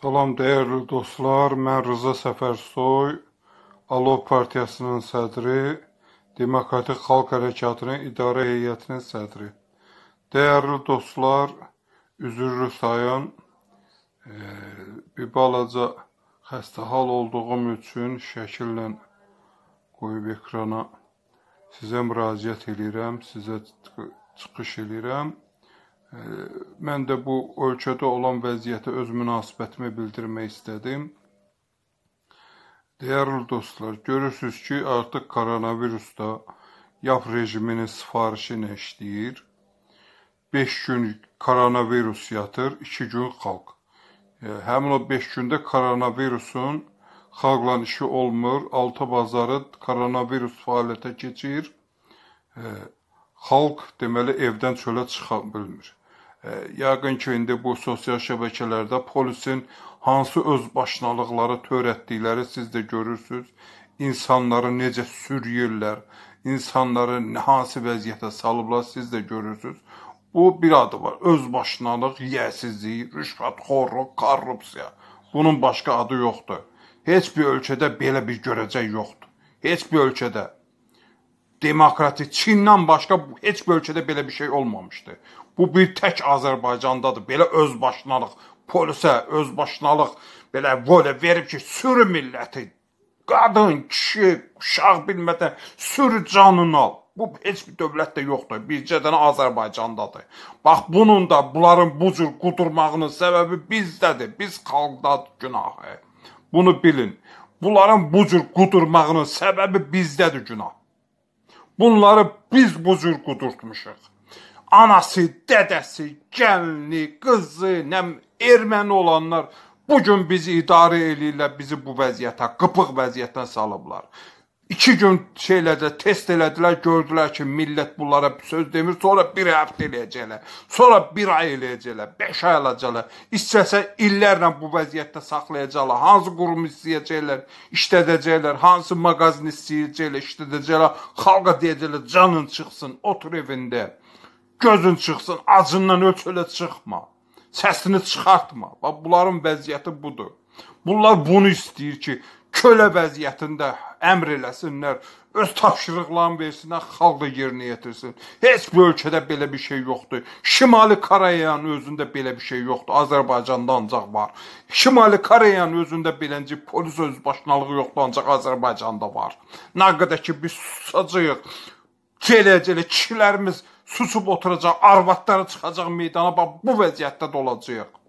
Salam dəyərli dostlar, mən Rıza Səfərsoy, Alov partiyasının sədri, Demokratik Xalq Hərəkatının İdarə Heyətinin sədri. Dəyərli dostlar, üzürlü sayın, e, bir balaca xəstə hal olduğum üçün şəkillə qoyub ekrana sizə müraciət edirəm, sizə çıxış edirəm mən də bu ölkədə olan vəziyyətə öz münasibətimi bildirmək istədim. Dəyərli dostlar, görürsüz ki, artıq koronavirus da YAP rejiminin sifarişini işləyir. 5 gün koronavirus yatır, 2 gün xalq. Həmin o 5 gündə koronavirusun xalqla işi olmur, altı bazarı koronavirus fəaliyyətə keçir. Xalq deməli evdən çölə çıxa bilmir. Yəqin ki, indi bu sosial şəbəkələrdə polisin hansı özbaşınalıqları törətdikləri siz də görürsüz. İnsanları necə sürüyürlər, insanları hansı vəziyyətə salıblar siz də görürsüz. Bu bir adı var. Özbaşınalıq, yəsizlik, rüşvətxorluq, korrupsiya. Bunun başqa adı yoxdur. Heç bir ölkədə belə bir görəcək yoxdur. Heç bir ölkədə demokratik Çindən başqa heç bir ölkədə belə bir şey olmamışdı. Bu bir tək Azərbaycandadır. Belə özbaşınalıq, polisə özbaşınalıq belə volə verib ki, sürü milləti, qadın, kişi, uşaq bilmədən sürü canını al. Bu heç bir dövlətdə yoxdur. Bircə dənə Azərbaycandadır. Bax bunun da bunların bu cür qudurmağının səbəbi bizdədir. Biz xalqdadır günahı. Bunu bilin. Bunların bu cür qudurmağının səbəbi bizdədir günah. Bunları biz bu cür qudurtmuşuq. Anası, dədəsi, gəlini, qızı, nə erməni olanlar bu gün bizi idarə eləyirlər, bizi bu vəziyyətə, qıpıq vəziyyətə salıblar. İki gün şeylərdə test elədilər, gördülər ki, millət bunlara söz demir, sonra bir həftə eləyəcəklər, sonra bir ay eləyəcəklər, beş ay alacaqlar. İstəsə illərlə bu vəziyyətdə saxlayacaqlar, hansı qurumu istəyəcəklər, işlədəcəklər, hansı mağazini istəyəcəklər, işlədəcəklər, xalqa deyəcəklər, canın çıxsın, otur evində, gözün çıxsın, acından ölçülə çıxma, səsini çıxartma. Bax, bunların vəziyyəti budur. Bunlar bunu istəyir ki, kölə vəziyyətində əmr eləsinlər, öz tapşırıqlarını versinlər, xalq da yerinə yetirsin. Heç bir ölkədə belə bir şey yoxdur. Şimali Koreyanın özündə belə bir şey yoxdur. Azərbaycanda ancaq var. Şimali Koreyanın özündə beləncə polis özbaşınalığı yoxdur, ancaq Azərbaycanda var. Nə qədər ki biz susacağıq, gələcək kişilərimiz susub oturacaq, arvadları çıxacaq meydana, bax bu vəziyyətdə də olacağıq.